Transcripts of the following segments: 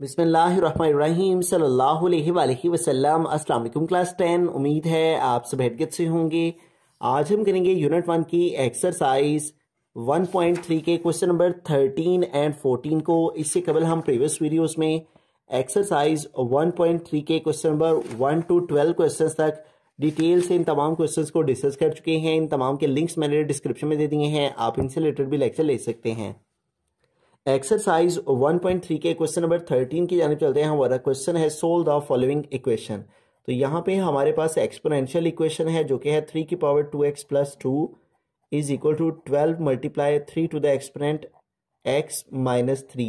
बिसमीम सल्लाम अस्सलाम वालेकुम क्लास टेन उम्मीद है आप सब हेडगेट से होंगे आज हम करेंगे यूनिट वन की एक्सरसाइज 1.3 के क्वेश्चन नंबर 13 एंड 14 को इससे कबल हम प्रीवियस वीडियोस में एक्सरसाइज 1.3 के क्वेश्चन नंबर 1 टू 12 क्वेश्चंस तक डिटेल से इन तमाम क्वेश्चंस को डिस्कस कर चुके हैं इन तमाम के लिंक्स मैंने डिस्क्रिप्शन में दे दिए हैं आप इनसे रिलेटेड भी लेक्चर ले सकते हैं एक्सरसाइज 1.3 के क्वेश्चन नंबर 13 की जानब चलते हैं हमारा क्वेश्चन है सोल द फॉलोइंग इक्वेशन तो यहाँ पे हमारे पास एक्सपोनेंशियल इक्वेशन है जो कि है थ्री की power two X plus two is equal to twelve multiply three to the exponent X minus three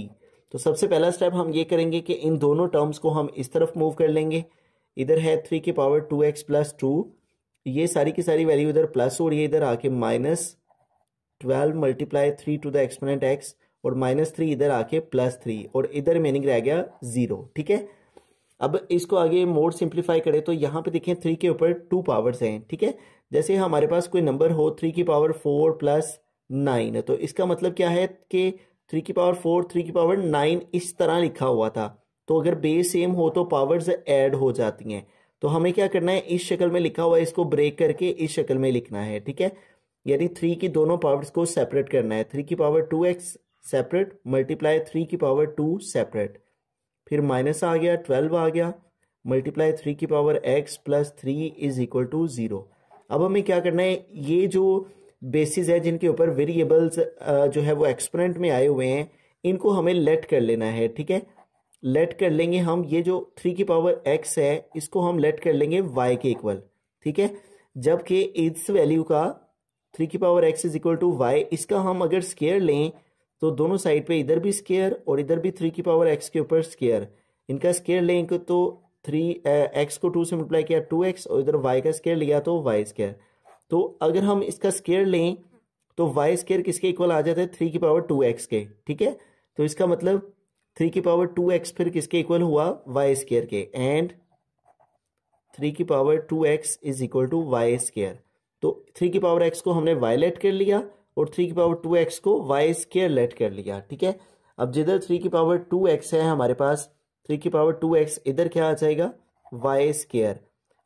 तो सबसे पहला स्टेप हम ये करेंगे कि इन दोनों टर्म्स को हम इस तरफ मूव कर लेंगे इधर है थ्री की power two X plus two ये सारी की सारी वैल्यू इधर प्लस हो रही है इधर आके minus twelve multiply three to the exponent X और माइनस थ्री इधर आके प्लस थ्री और इधर मीनिंग रह गया ज़ीरो ठीक है अब इसको आगे मोड सिंप्लीफाई करें तो यहाँ पे देखें थ्री के ऊपर टू पावर्स हैं ठीक है जैसे हमारे पास कोई नंबर हो थ्री की पावर फोर प्लस नाइन तो इसका मतलब क्या है कि थ्री की पावर फोर थ्री की पावर नाइन इस तरह लिखा हुआ था तो अगर बेस सेम हो तो पावर्स ऐड हो जाती हैं तो हमें क्या करना है इस शक्ल में लिखा हुआ है इसको ब्रेक करके इस शक्ल में लिखना है ठीक है यानी थ्री की दोनों पावर्स को सेपरेट करना है थ्री की power two x separate multiply three की पावर टू सेपरेट फिर माइनस आ गया ट्वेल्व आ गया मल्टीप्लाई थ्री की power x plus three is equal to zero अब हमें क्या करना है ये जो बेसिस है जिनके ऊपर वेरिएबल्स जो है वो एक्सपोनेंट में आए हुए हैं इनको हमें लेट कर लेना है ठीक है लेट कर लेंगे हम ये जो थ्री की पावर एक्स है इसको हम लेट कर लेंगे वाई के इक्वल ठीक है जबकि इस वैल्यू का थ्री की power x is equal to y इसका हम अगर स्केयर लें तो दोनों साइड पे इधर भी स्केयर और इधर भी थ्री की पावर एक्स के ऊपर स्केयर इनका स्केयर लेंगे तो थ्री एक्स को टू से मल्टीप्लाई किया टू एक्स और इधर वाई का स्केयर लिया तो वाई स्केयर तो अगर हम इसका स्केयर लें तो वाई स्केयर किसके इक्वल आ जाता है थ्री की पावर टू एक्स के ठीक है तो इसका मतलब थ्री की पावर टू एक्स फिर किसके इक्वल हुआ वाई स्केयर के एंड थ्री की power two x is equal to y square तो थ्री की पावर एक्स को हमने वाई लेट कर लिया और थ्री की पावर टू एक्स को वाई स्केयर लेट कर लिया ठीक है अब जिधर थ्री की पावर टू एक्स है हमारे पास थ्री की पावर टू एक्स इधर क्या आ जाएगा वाई स्केयर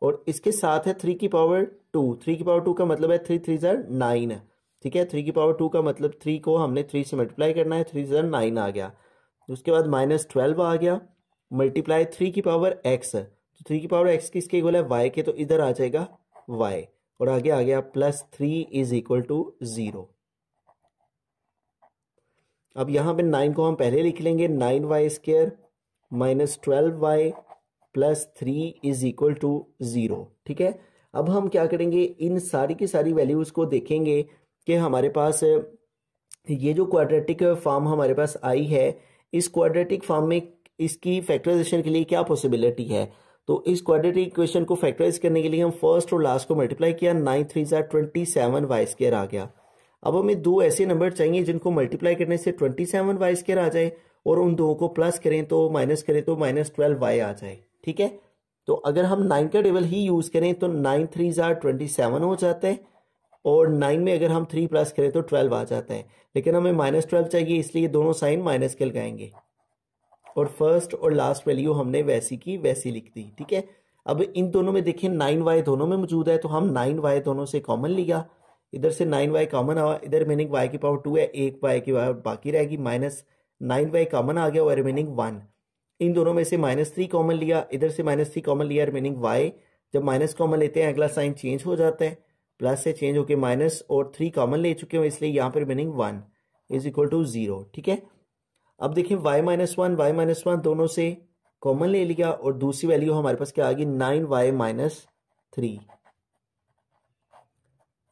और इसके साथ है थ्री की पावर टू थ्री की पावर टू का मतलब है थ्री थ्री ज़र नाइन ठीक है थ्री की पावर टू का मतलब थ्री को हमने थ्री से मल्टीप्लाई करना है थ्री ज़र नाइन आ गया उसके बाद माइनस ट्वेल्व आ गया मल्टीप्लाई थ्री की पावर एक्स तो थ्री की पावर एक्स किसके इक्वल है वाई के तो इधर आ जाएगा वाई और आगे आ गया plus three is equal to zero अब यहाँ पे नाइन को हम पहले लिख लेंगे nine y square minus twelve y plus three is equal to zero ठीक है अब हम क्या करेंगे इन सारी की सारी वैल्यूज़ को देखेंगे कि हमारे पास ये जो क्वाड्रेटिक फॉर्म हमारे पास आई है इस क्वाड्रेटिक फॉर्म में इसकी फैक्टराइजेशन के लिए क्या पॉसिबिलिटी है तो इस क्वाड्रेटिक इक्वेशन को फैक्टराइज करने के लिए हम फर्स्ट और लास्ट को मल्टीप्लाई किया नाइन थ्री ज़ार ट्वेंटी सेवन वाई स्केयर आ गया अब हमें दो ऐसे नंबर चाहिए जिनको मल्टीप्लाई करने से ट्वेंटी सेवन वाई स्केयर आ जाए और उन दो को प्लस करें तो माइनस करें तो माइनस ट्वेल्व वाई आ जाए ठीक है तो अगर हम नाइन का टेबल ही यूज़ करें तो नाइन थ्री ज़ार ट्वेंटी सेवन हो जाता है और नाइन में अगर हम थ्री प्लस करें तो ट्वेल्व आ जाता है लेकिन हमें माइनस ट्वेल्व चाहिए इसलिए दोनों साइन माइनस के लगाएंगे और फर्स्ट और लास्ट वैल्यू हमने वैसी की वैसी लिख दी ठीक है अब इन दोनों में देखें नाइन वाई दोनों में मौजूद है तो हम नाइन वाई दोनों से कॉमन लिया इधर से नाइन वाई कॉमन आवा इधर रिमेनिंग वाई की पावर टू है एक वाई की पावर बाकी रहेगी माइनस नाइन वाई कॉमन आ गया और रिमेनिंग वन इन दोनों में से माइनस थ्री कॉमन लिया इधर से माइनस थ्री कॉमन लिया रिमेनिंग वाई जब माइनस कॉमन लेते हैं अगला साइन चेंज हो जाता है प्लस से चेंज होकर माइनस और थ्री कॉमन ले चुके हैं इसलिए यहाँ पर remaining one is equal to zero ठीक है अब देखिए y minus one y minus one दोनों से कॉमन ले लिया और दूसरी वैल्यू हमारे पास क्या आ गई nine y minus three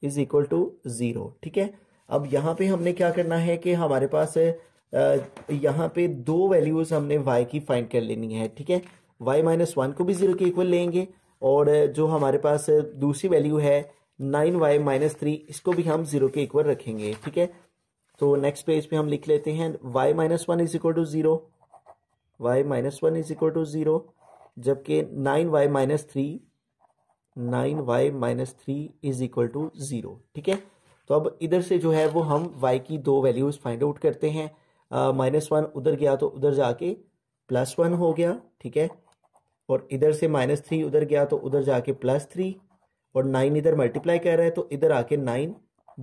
is equal to zero ठीक है अब यहाँ पे हमने क्या करना है कि हमारे पास यहाँ पे दो वैल्यूज हमने y की फाइंड कर लेनी है ठीक है y माइनस वन को भी जीरो के इक्वल लेंगे और जो हमारे पास दूसरी वैल्यू है नाइन वाई माइनस थ्री इसको भी हम जीरो के इक्वल रखेंगे ठीक है तो नेक्स्ट पेज पे हम लिख लेते हैं y minus one is equal to zero y minus one is equal to zero जबकि nine y minus three nine y minus three is equal to zero ठीक है तो अब इधर से जो है वो हम वाई की दो वैल्यूज़ फाइंड आउट करते हैं माइनस वन उधर गया तो उधर जाके प्लस वन हो गया ठीक है और इधर से माइनस थ्री उधर गया तो उधर जाके प्लस थ्री और नाइन इधर मल्टीप्लाई कर रहा है तो इधर आके नाइन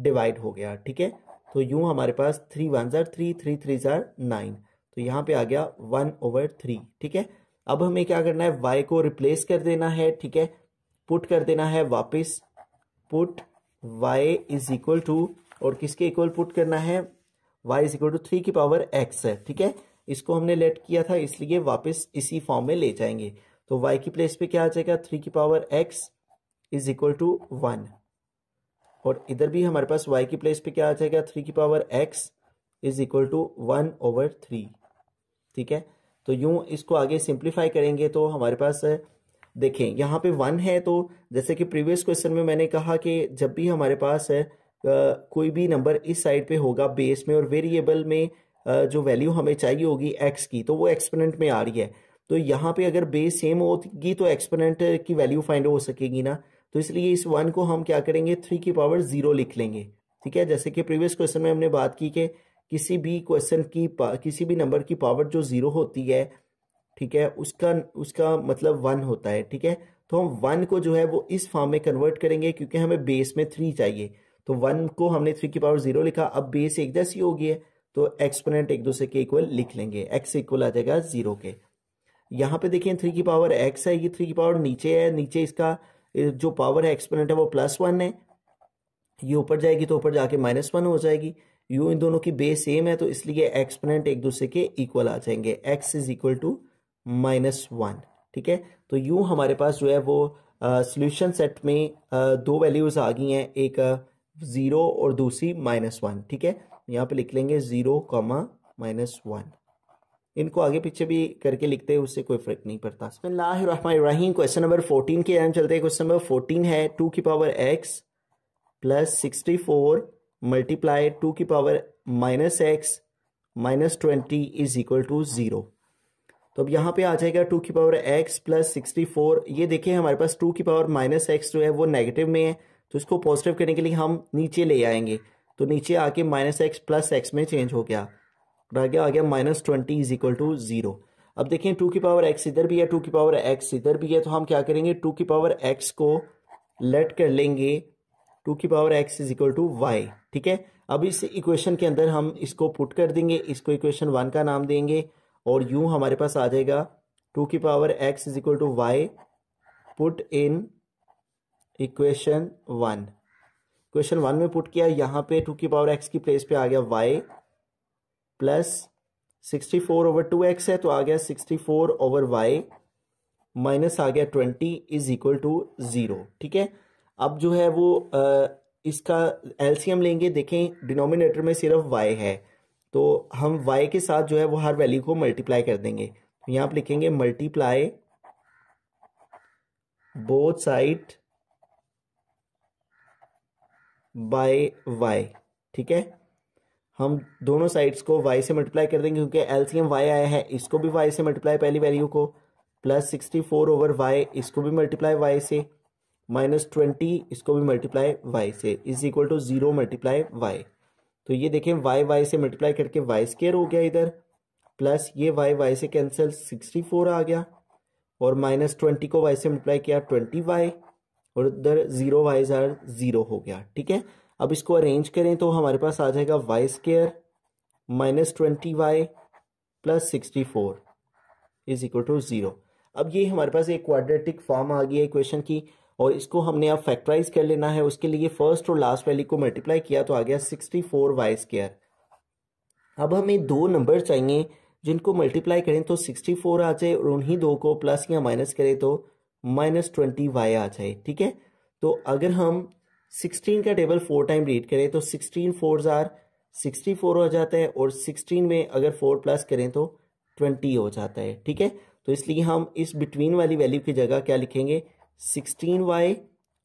डिवाइड हो गया ठीक है तो यू हमारे पास थ्री वन ज़ार थ्री थ्री थ्री ज़ार नाइन तो यहाँ पे आ गया वन ओवर थ्री ठीक है अब हमें क्या करना है वाई को रिप्लेस कर देना है ठीक है पुट कर देना है वापस put y is equal to और किसके इक्वल पुट करना है y is equal to three की पावर x है ठीक है इसको हमने लेट किया था इसलिए वापस इसी फॉर्म में ले जाएंगे तो y की प्लेस पे क्या आ जाएगा थ्री की power x is equal to one और इधर भी हमारे पास y की प्लेस पे क्या आ जाएगा थ्री की power x is equal to one over three ठीक है तो यूं इसको आगे सिंप्लीफाई करेंगे तो हमारे पास है देखें यहाँ पे वन है तो जैसे कि प्रीवियस क्वेश्चन में मैंने कहा कि जब भी हमारे पास है कोई भी नंबर इस साइड पे होगा बेस में और वेरिएबल में जो वैल्यू हमें चाहिए होगी एक्स की तो वो एक्सपोनेंट में आ रही है तो यहाँ पे अगर बेस सेम होगी तो एक्सपोनेंट की वैल्यू फाइंड हो सकेगी ना तो इसलिए इस वन को हम क्या करेंगे थ्री की पावर जीरो लिख लेंगे ठीक है जैसे कि प्रीवियस क्वेश्चन में हमने बात की कि किसी भी क्वेश्चन की किसी भी नंबर की पावर जो जीरो होती है ठीक है उसका उसका मतलब वन होता है ठीक है तो हम वन को जो है वो इस फॉर्म में कन्वर्ट करेंगे क्योंकि हमें बेस में थ्री चाहिए तो वन को हमने थ्री की पावर जीरो लिखा अब बेस एक जैसी हो गई है तो एक्सपोनेंट एक दूसरे के इक्वल लिख लेंगे एक्स इक्वल आ जाएगा जीरो के यहाँ पे देखिए थ्री की पावर एक्स है ये थ्री की पावर नीचे है नीचे इसका जो पावर है एक्सपोनेंट है वो प्लस वन है ये ऊपर जाएगी तो ऊपर जाके माइनस वन हो जाएगी यू इन दोनों की बेस सेम है तो इसलिए एक्सपोनेंट एक दूसरे के इक्वल आ जाएंगे x is equal to minus one ठीक है तो यू हमारे पास जो है वो सोल्यूशन सेट में आ, दो वैल्यूज़ आ गई हैं एक ज़ीरो और दूसरी माइनस वन ठीक है यहाँ पे लिख लेंगे ज़ीरो कॉमा माइनस वन इनको आगे पीछे भी करके लिखते हैं उससे कोई फर्क नहीं पड़ता क्वेश्चन नंबर फोर्टीन के एम चलते हैं क्वेश्चन नंबर फोर्टीन है टू की power x plus sixty four multiply two की power minus x minus twenty is equal to zero तो अब यहाँ पे आ जाएगा टू की power x plus sixty four ये देखिए हमारे पास टू की पावर माइनस एक्स जो है वो नेगेटिव में है तो इसको पॉजिटिव करने के लिए हम नीचे ले आएंगे तो नीचे आके माइनस एक्स प्लस एक्स में चेंज हो गया रह गया आ गया minus twenty is equal to zero अब देखें टू की पावर एक्स इधर भी है टू की पावर एक्स इधर भी है तो हम क्या करेंगे टू की पावर एक्स को लेट कर लेंगे टू की power x is equal to y ठीक है अब इस इक्वेशन के अंदर हम इसको पुट कर देंगे इसको इक्वेशन वन का नाम देंगे और यू हमारे पास आ जाएगा टू की power x is equal to y put in equation one question one में पुट किया यहाँ पे टू की पावर एक्स की प्लेस पे आ गया y plus sixty four over two x है तो आ गया sixty four over y minus आ गया twenty is equal to zero ठीक है अब जो है वो आ, इसका एलसीएम लेंगे देखें डिनोमिनेटर में सिर्फ वाई है तो हम y के साथ जो है वो हर वैल्यू को मल्टीप्लाई कर देंगे तो यहाँ आप लिखेंगे multiply both side by y ठीक है हम दोनों साइड्स को y से मल्टीप्लाई कर देंगे क्योंकि एलसीएम y आया है इसको भी y से मल्टीप्लाई पहली वैल्यू को plus sixty four over y इसको भी मल्टीप्लाई वाई से माइनस ट्वेंटी इसको भी मल्टीप्लाई वाई से is equal to zero multiply y तो ये देखें y y से मल्टीप्लाई करके वाई स्केयर हो गया इधर प्लस ये y y से कैंसिल 64 आ गया और माइनस ट्वेंटी को y से मल्टीप्लाई किया 20y और इधर जीरो वाई जार जीरो हो गया ठीक है अब इसको अरेंज करें तो हमारे पास आ जाएगा y square minus twenty y plus sixty four is equal to zero अब ये हमारे पास एक क्वाड्रेटिक फॉर्म आ गई है इक्वेशन की और इसको हमने अब फैक्टराइज कर लेना है उसके लिए फर्स्ट और लास्ट वैल्यू को मल्टीप्लाई किया तो आ गया सिक्सटी फोर वाई स्केयर अब हमें दो नंबर चाहिए जिनको मल्टीप्लाई करें तो सिक्सटी फोर आ जाए और उन्हीं दो को प्लस या माइनस करें तो माइनस ट्वेंटी वाई आ जाए ठीक है तो अगर हम सिक्सटीन का टेबल फोर टाइम रीड करें तो सिक्सटीन फोर ज़ार सिक्सटी फोर हो जाता है और सिक्सटीन में अगर फोर प्लस करें तो ट्वेंटी हो जाता है ठीक है तो इसलिए हम इस बिटवीन वाली वैल्यू की जगह क्या लिखेंगे सिक्सटीन वाई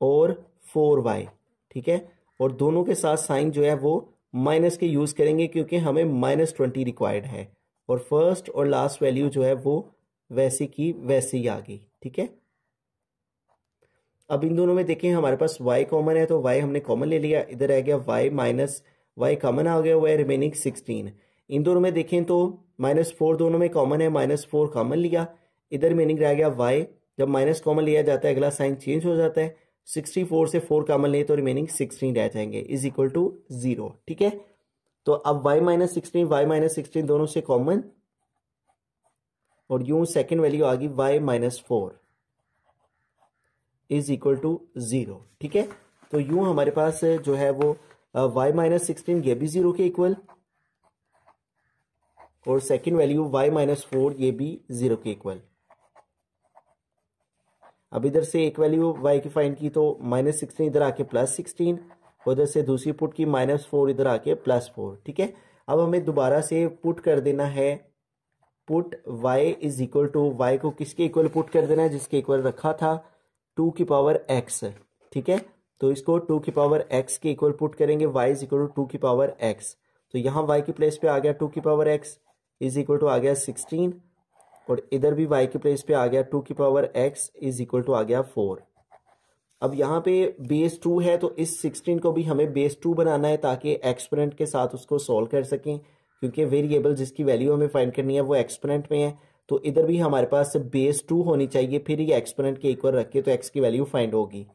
और फोर वाई ठीक है और दोनों के साथ साइन जो है वो माइनस के यूज़ करेंगे क्योंकि हमें माइनस ट्वेंटी रिक्वायर्ड है और फर्स्ट और लास्ट वैल्यू जो है वो वैसे की वैसे ही आ गई ठीक है अब इन दोनों में देखें हमारे पास y कॉमन है तो y हमने कॉमन ले लिया इधर रह गया y माइनस वाई कॉमन आ गया हुआ है रिमेनिंग सिक्सटीन इन दोनों में देखें तो माइनस फोर दोनों में कॉमन है माइनस फोर कॉमन लिया इधर मीनिंग रह गया y जब माइनस कॉमन लिया जाता है अगला साइन चेंज हो जाता है सिक्सटी फोर से फोर कॉमन लिए तो रिमेनिंग सिक्सटीन रह जाएंगे इज इक्वल टू जीरो ठीक है तो अब y minus sixteen y minus sixteen दोनों से कॉमन और यूं सेकेंड वैल्यू आ गई y minus four is equal to zero ठीक है तो यूं हमारे पास जो है वो वाई माइनस सिक्सटीन ये भी जीरो के इक्वल और second value y minus four ये भी जीरो के इक्वल अब इधर से एक वैल्यू वाई की फाइंड की तो माइनस सिक्सटीन इधर आके प्लस सिक्सटीन उधर से दूसरी पुट की माइनस फोर इधर आके प्लस फोर ठीक है अब हमें दोबारा से पुट कर देना है put y is equal to y को किसके इक्वल पुट कर देना है जिसके इक्वल रखा था टू की पावर x ठीक है तो इसको टू की पावर x के इक्वल पुट करेंगे y is equal to two की पावर x तो यहाँ y की प्लेस पे आ गया टू की power x is equal to आ गया सिक्सटीन और इधर भी वाई के प्लेस पे आ गया टू की power x is equal to आ गया फोर अब यहाँ पे बेस टू है तो इस सिक्सटीन को भी हमें बेस टू बनाना है ताकि एक्सपोनेंट के साथ उसको सॉल्व कर सकें क्योंकि वेरिएबल जिसकी वैल्यू हमें फाइंड करनी है वो एक्सपोनेंट में है तो इधर भी हमारे पास बेस टू होनी चाहिए फिर ये एक्सपोनेंट के इक्वल रख तो एक्स की वैल्यू फाइंड होगी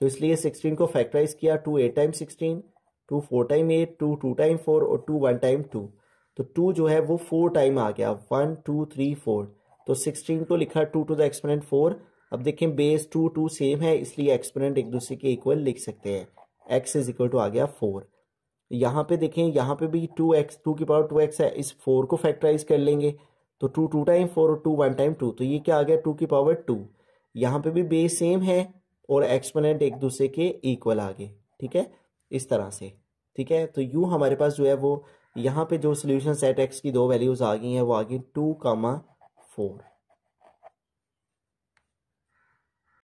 तो इसलिए सिक्सटीन को फैक्टराइज किया two eight time sixteen two four time eight two two time four और टू वन टाइम टू तो टू जो है वो फोर टाइम आ गया वन टू थ्री फोर तो सिक्सटीन को लिखा two to the exponent four अब देखें बेस टू टू सेम है इसलिए एक्सपोनेंट एक दूसरे के इक्वल लिख सकते हैं एक्स इज इक्वल टू आ गया फोर यहाँ पे देखें यहाँ पे भी टू एक्स टू की पावर टू एक्स है इस फोर को फैक्टराइज कर लेंगे तो टू टू टाइम फोर और टू वन टाइम टू तो ये क्या आ गया टू की पावर टू यहाँ पे भी बेस सेम है और एक्सपोनेंट एक दूसरे के इक्वल आ गए ठीक है इस तरह से ठीक है तो यू हमारे पास जो है वो यहाँ पे जो सोल्यूशन सेट एक्स की दो वैल्यूज़ आ गई हैं वो आ गई टू कामा फोर